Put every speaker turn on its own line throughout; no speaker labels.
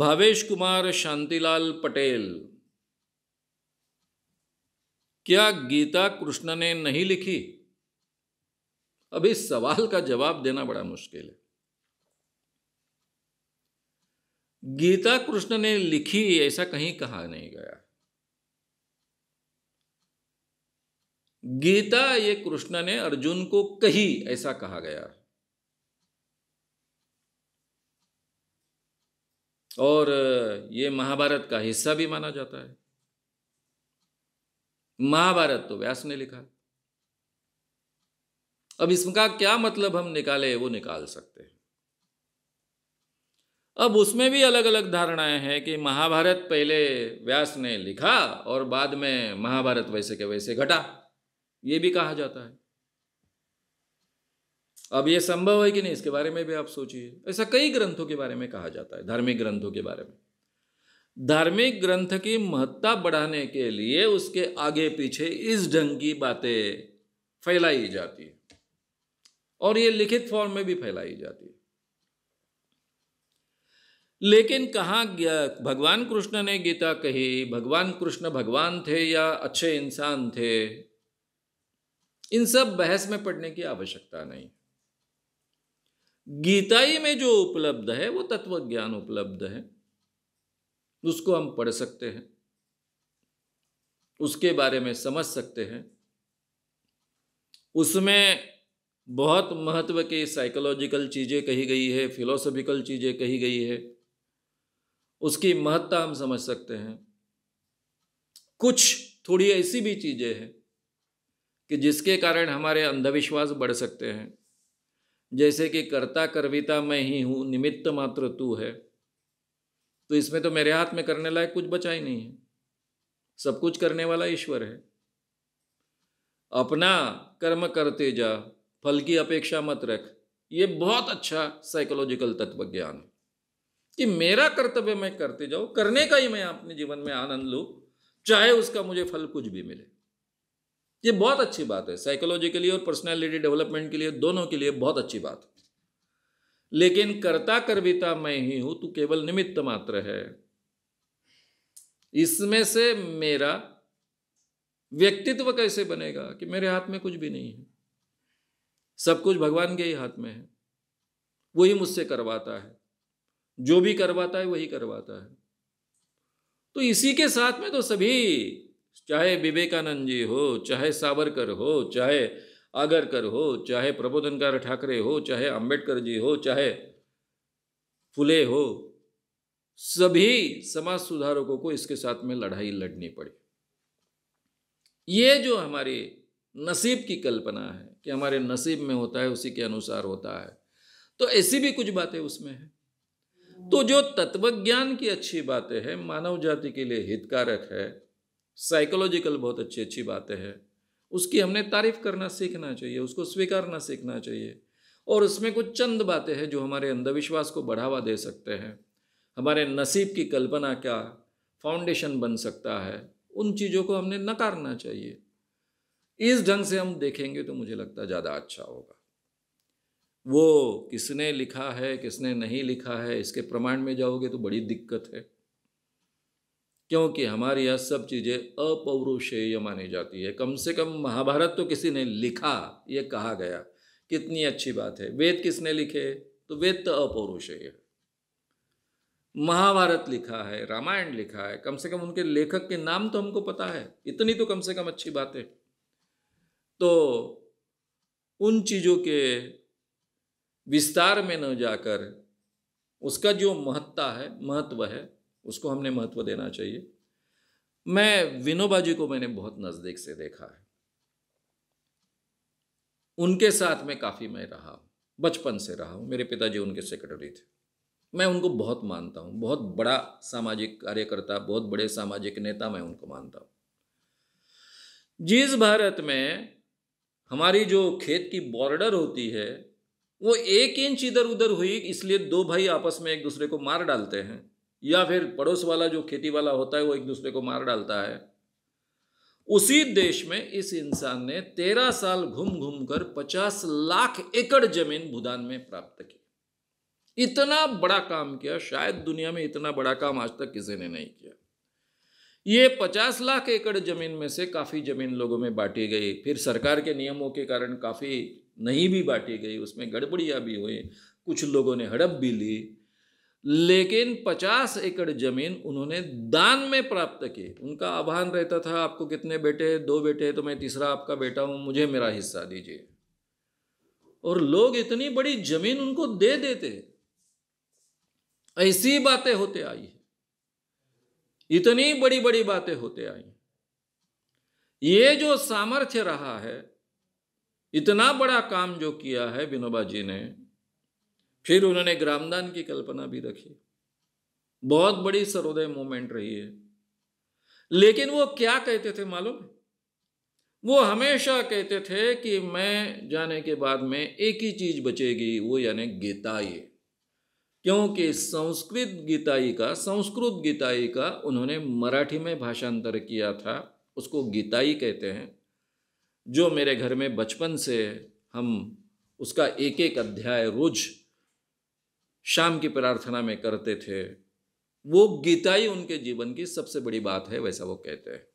भावेश कुमार शांतिलाल पटेल क्या गीता कृष्ण ने नहीं लिखी अब इस सवाल का जवाब देना बड़ा मुश्किल है गीता कृष्ण ने लिखी ऐसा कहीं कहा नहीं गया गीता ये कृष्ण ने अर्जुन को कही ऐसा कहा गया और ये महाभारत का हिस्सा भी माना जाता है महाभारत तो व्यास ने लिखा अब इसका क्या मतलब हम निकाले वो निकाल सकते हैं अब उसमें भी अलग अलग धारणाएं हैं कि महाभारत पहले व्यास ने लिखा और बाद में महाभारत वैसे के वैसे घटा ये भी कहा जाता है अब ये संभव है कि नहीं इसके बारे में भी आप सोचिए ऐसा कई ग्रंथों के बारे में कहा जाता है धार्मिक ग्रंथों के बारे में धार्मिक ग्रंथ की महत्ता बढ़ाने के लिए उसके आगे पीछे इस ढंग की बातें फैलाई जाती है और ये लिखित फॉर्म में भी फैलाई जाती है लेकिन कहा भगवान कृष्ण ने गीता कही भगवान कृष्ण भगवान थे या अच्छे इंसान थे इन सब बहस में पड़ने की आवश्यकता नहीं गीताई में जो उपलब्ध है वो तत्व ज्ञान उपलब्ध है उसको हम पढ़ सकते हैं उसके बारे में समझ सकते हैं उसमें बहुत महत्व के साइकोलॉजिकल चीज़ें कही गई है फिलोसॉफिकल चीज़ें कही गई है उसकी महत्ता हम समझ सकते हैं कुछ थोड़ी ऐसी भी चीज़ें हैं कि जिसके कारण हमारे अंधविश्वास बढ़ सकते हैं जैसे कि कर्ता कर्विता मैं ही हूँ निमित्त मात्र तू है तो इसमें तो मेरे हाथ में करने लायक कुछ बचा ही नहीं है सब कुछ करने वाला ईश्वर है अपना कर्म करते जा फल की अपेक्षा मत रख ये बहुत अच्छा साइकोलॉजिकल तत्व ज्ञान है कि मेरा कर्तव्य मैं करते जाऊँ करने का ही मैं अपने जीवन में आनंद लूँ चाहे उसका मुझे फल कुछ भी मिले ये बहुत अच्छी बात है साइकोलॉजी के लिए और पर्सनैलिटी डेवलपमेंट के लिए दोनों के लिए बहुत अच्छी बात लेकिन कर्ता कर्विता मैं ही हूं तू केवल निमित्त मात्र है इसमें से मेरा व्यक्तित्व कैसे बनेगा कि मेरे हाथ में कुछ भी नहीं है सब कुछ भगवान के ही हाथ में है वही मुझसे करवाता है जो भी करवाता है वही करवाता है तो इसी के साथ में तो सभी चाहे विवेकानंद जी हो चाहे सावरकर हो चाहे आगरकर हो चाहे प्रबोधनकार ठाकरे हो चाहे अंबेडकर जी हो चाहे फुले हो सभी समाज सुधारकों को इसके साथ में लड़ाई लड़नी पड़ी ये जो हमारी नसीब की कल्पना है कि हमारे नसीब में होता है उसी के अनुसार होता है तो ऐसी भी कुछ बातें उसमें हैं तो जो तत्वज्ञान की अच्छी बातें हैं मानव जाति के लिए हितकारक है साइकोलॉजिकल बहुत अच्छी अच्छी बातें हैं उसकी हमने तारीफ करना सीखना चाहिए उसको स्वीकारना सीखना चाहिए और उसमें कुछ चंद बातें हैं जो हमारे अंधविश्वास को बढ़ावा दे सकते हैं हमारे नसीब की कल्पना का फाउंडेशन बन सकता है उन चीज़ों को हमने नकारना चाहिए इस ढंग से हम देखेंगे तो मुझे लगता है ज़्यादा अच्छा होगा वो किसने लिखा है किसने नहीं लिखा है इसके प्रमाण में जाओगे तो बड़ी दिक्कत है क्योंकि हमारे यहाँ सब चीज़ें अपौरुषेय मानी जाती है कम से कम महाभारत तो किसी ने लिखा ये कहा गया कितनी अच्छी बात है वेद किसने लिखे तो वेद तो अपौरुषेय है महाभारत लिखा है रामायण लिखा है कम से कम उनके लेखक के नाम तो हमको पता है इतनी तो कम से कम अच्छी बात है तो उन चीज़ों के विस्तार में न जाकर उसका जो महत्ता है महत्व है उसको हमने महत्व देना चाहिए मैं विनोबा जी को मैंने बहुत नज़दीक से देखा है उनके साथ में काफ़ी मैं रहा बचपन से रहा हूँ मेरे पिताजी उनके सेक्रेटरी थे मैं उनको बहुत मानता हूँ बहुत बड़ा सामाजिक कार्यकर्ता बहुत बड़े सामाजिक नेता मैं उनको मानता हूँ जिस भारत में हमारी जो खेत की बॉर्डर होती है वो एक इंच इधर उधर हुई इसलिए दो भाई आपस में एक दूसरे को मार डालते हैं या फिर पड़ोस वाला जो खेती वाला होता है वो एक दूसरे को मार डालता है उसी देश में इस इंसान ने तेरह साल घूम घूम कर पचास लाख एकड़ जमीन भूदान में प्राप्त की इतना बड़ा काम किया शायद दुनिया में इतना बड़ा काम आज तक किसी ने नहीं किया ये पचास लाख एकड़ जमीन में से काफ़ी जमीन लोगों में बांटी गई फिर सरकार के नियमों के कारण काफ़ी नहीं भी बांटी गई उसमें गड़बड़ियां भी हुई कुछ लोगों ने हड़प भी ली लेकिन 50 एकड़ जमीन उन्होंने दान में प्राप्त की उनका आह्वान रहता था आपको कितने बेटे दो बेटे तो मैं तीसरा आपका बेटा हूं मुझे मेरा हिस्सा दीजिए और लोग इतनी बड़ी जमीन उनको दे देते ऐसी बातें होते आई इतनी बड़ी बड़ी बातें होते आई ये जो सामर्थ्य रहा है इतना बड़ा काम जो किया है विनोबा जी ने फिर उन्होंने ग्रामदान की कल्पना भी रखी बहुत बड़ी सरोदय मूवमेंट रही है लेकिन वो क्या कहते थे मालूम वो हमेशा कहते थे कि मैं जाने के बाद में एक ही चीज बचेगी वो यानी गीताई क्योंकि संस्कृत गीताई का संस्कृत गीताई का उन्होंने मराठी में भाषांतर किया था उसको गीताई कहते हैं जो मेरे घर में बचपन से हम उसका एक एक अध्याय रोज़ शाम की प्रार्थना में करते थे वो गीता ही उनके जीवन की सबसे बड़ी बात है वैसा वो कहते हैं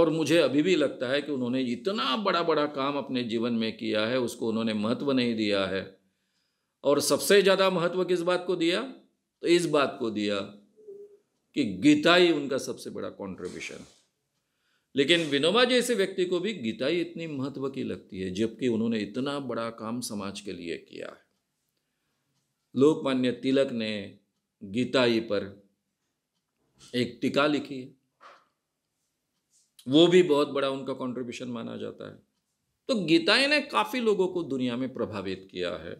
और मुझे अभी भी लगता है कि उन्होंने इतना बड़ा बड़ा काम अपने जीवन में किया है उसको उन्होंने महत्व नहीं दिया है और सबसे ज़्यादा महत्व किस बात को दिया तो इस बात को दिया कि गीता ही उनका सबसे बड़ा कॉन्ट्रीब्यूशन लेकिन विनोबा जैसे व्यक्ति को भी गीता ही इतनी महत्व की लगती है जबकि उन्होंने इतना बड़ा काम समाज के लिए किया है लोकमान्य तिलक ने गीताई पर एक टीका लिखी है वो भी बहुत बड़ा उनका कंट्रीब्यूशन माना जाता है तो गीताई ने काफ़ी लोगों को दुनिया में प्रभावित किया है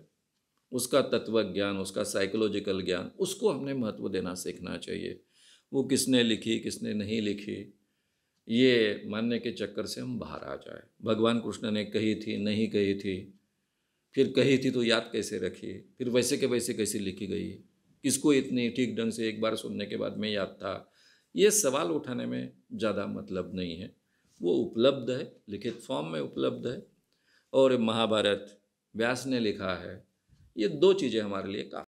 उसका तत्व ज्ञान उसका साइकोलॉजिकल ज्ञान उसको हमने महत्व देना सीखना चाहिए वो किसने लिखी किसने नहीं लिखी ये मानने के चक्कर से हम बाहर आ जाए भगवान कृष्ण ने कही थी नहीं कही थी फिर कही थी तो याद कैसे रखी फिर वैसे के वैसे कैसे लिखी गई किसको इतनी ठीक ढंग से एक बार सुनने के बाद में याद था ये सवाल उठाने में ज़्यादा मतलब नहीं है वो उपलब्ध है लिखित फॉर्म में उपलब्ध है और महाभारत व्यास ने लिखा है ये दो चीज़ें हमारे लिए काफ़ी